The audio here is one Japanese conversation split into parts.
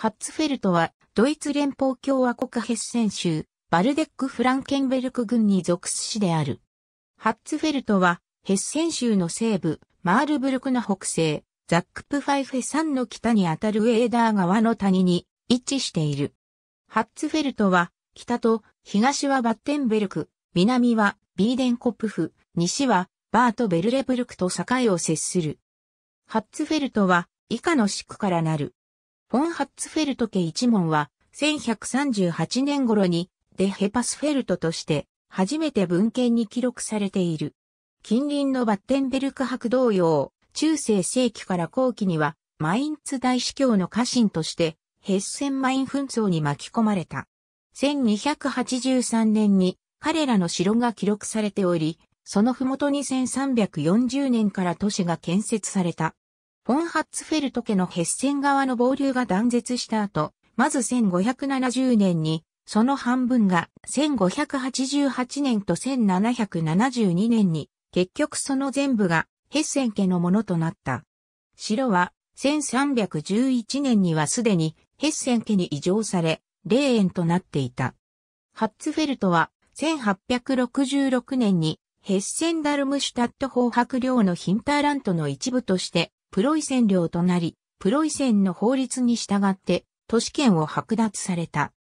ハッツフェルトは、ドイツ連邦共和国ヘッセン州、バルデック・フランケンベルク郡に属す市である。ハッツフェルトは、ヘッセン州の西部、マールブルクの北西、ザックプファイフェ山の北にあたるウェーダー川の谷に位置している。ハッツフェルトは、北と東はバッテンベルク、南はビーデンコップフ、西はバート・ベルレブルクと境を接する。ハッツフェルトは以下の地区からなる。フォン・ハッツフェルト家一門は、1138年頃に、デ・ヘパスフェルトとして、初めて文献に記録されている。近隣のバッテンベルク博同様、中世世紀から後期には、マインツ大司教の家臣として、ヘッセンマイン紛争に巻き込まれた。1283年に彼らの城が記録されており、その麓に1340年から都市が建設された。フォンハッツフェルト家のヘッセン側の暴流が断絶した後、まず1570年に、その半分が1588年と1772年に、結局その全部がヘッセン家のものとなった。城は1311年にはすでにヘッセン家に移譲され、霊園となっていた。ハッツフェルトは1866年にヘッセンダルムシュタット法白領のヒンターラントの一部としてプロイセン領となり、プロイセンの法律に従って都市圏を剥奪された。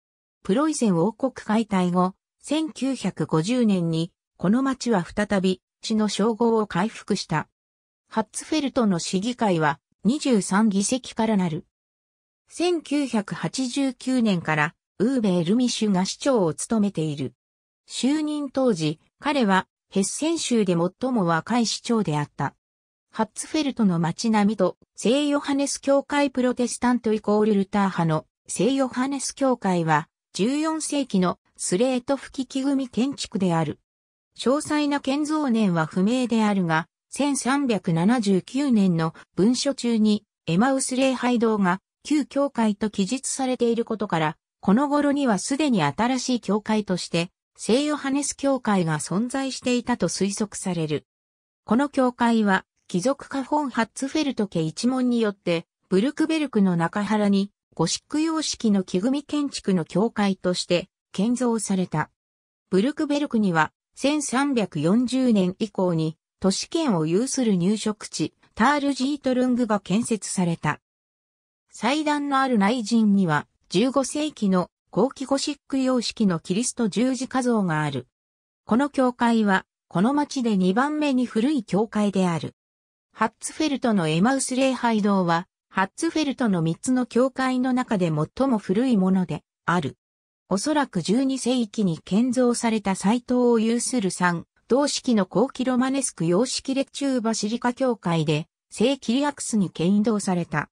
プロイセン王国解体後、1950年にこの町は再び地の称号を回復した。ハッツフェルトの市議会は23議席からなる。1989年からウーベ・エルミシュが市長を務めている。就任当時、彼はヘッセン州で最も若い市長であった。ハッツフェルトの街並みと、聖ヨハネス教会プロテスタントイコールルター派の聖ヨハネス教会は、14世紀のスレート吹き木組建築である。詳細な建造年は不明であるが、1379年の文書中にエマウス礼拝堂が旧教会と記述されていることから、この頃にはすでに新しい教会として、聖ヨハネス教会が存在していたと推測される。この教会は貴族家フォン・ハッツフェルト家一門によって、ブルクベルクの中原に、ゴシック様式の木組建築の教会として、建造された。ブルクベルクには、1340年以降に、都市圏を有する入植地、タールジートルングが建設された。祭壇のある内陣には、15世紀の後期ゴシック様式のキリスト十字架像がある。この教会は、この町で2番目に古い教会である。ハッツフェルトのエマウス礼拝堂は、ハッツフェルトの3つの教会の中で最も古いものである。おそらく12世紀に建造された斎藤を有する3、同式の後期ロマネスク様式列ーバシリカ教会で、聖キリアクスに建造された。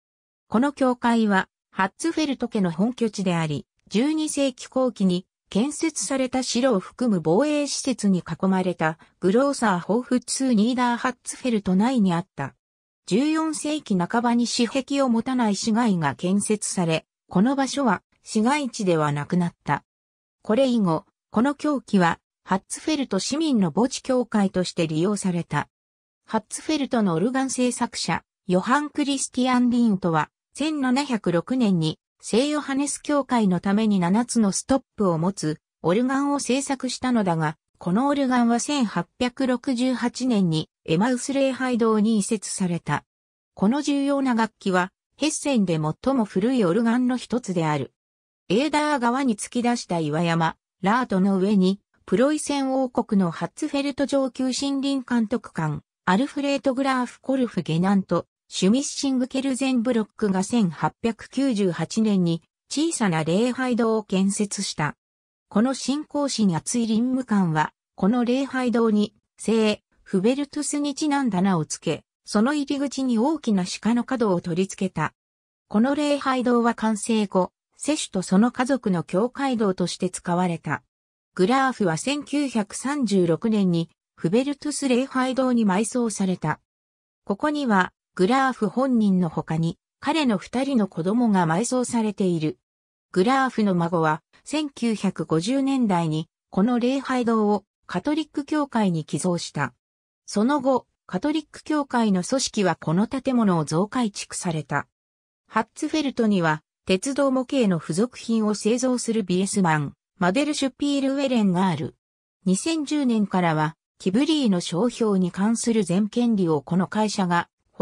この教会は、ハッツフェルト家の本拠地であり、12世紀後期に建設された城を含む防衛施設に囲まれたグローサーホーフ2ニーダーハッツフェルト内にあった。14世紀半ばに私壁を持たない市街が建設され、この場所は市街地ではなくなった。これ以後、この狂気はハッツフェルト市民の墓地協会として利用された。ハッツフェルトのオルガン製作者、ヨハン・クリスティアン・リーンとは、1706年に聖ヨハネス教会のために7つのストップを持つオルガンを制作したのだが、このオルガンは1868年にエマウス礼拝堂に移設された。この重要な楽器は、ヘッセンで最も古いオルガンの一つである。エーダー川に突き出した岩山、ラートの上に、プロイセン王国のハッツフェルト上級森林監督官、アルフレート・グラーフ・コルフ・ゲナント、シュミッシングケルゼンブロックが1898年に小さな礼拝堂を建設した。この信仰心厚い林務官は、この礼拝堂に、聖、フベルトゥスにちなんだ名を付け、その入り口に大きな鹿の角を取り付けた。この礼拝堂は完成後、セシュとその家族の教会堂として使われた。グラーフは1936年に、フベルトゥス礼拝堂に埋葬された。ここには、グラーフ本人の他に、彼の二人の子供が埋葬されている。グラーフの孫は、1950年代に、この礼拝堂をカトリック教会に寄贈した。その後、カトリック教会の組織はこの建物を増改築された。ハッツフェルトには、鉄道模型の付属品を製造するビエスマン、マデルシュピールウェレンがある。2010年からは、キブリーの商標に関する全権利をこの会社が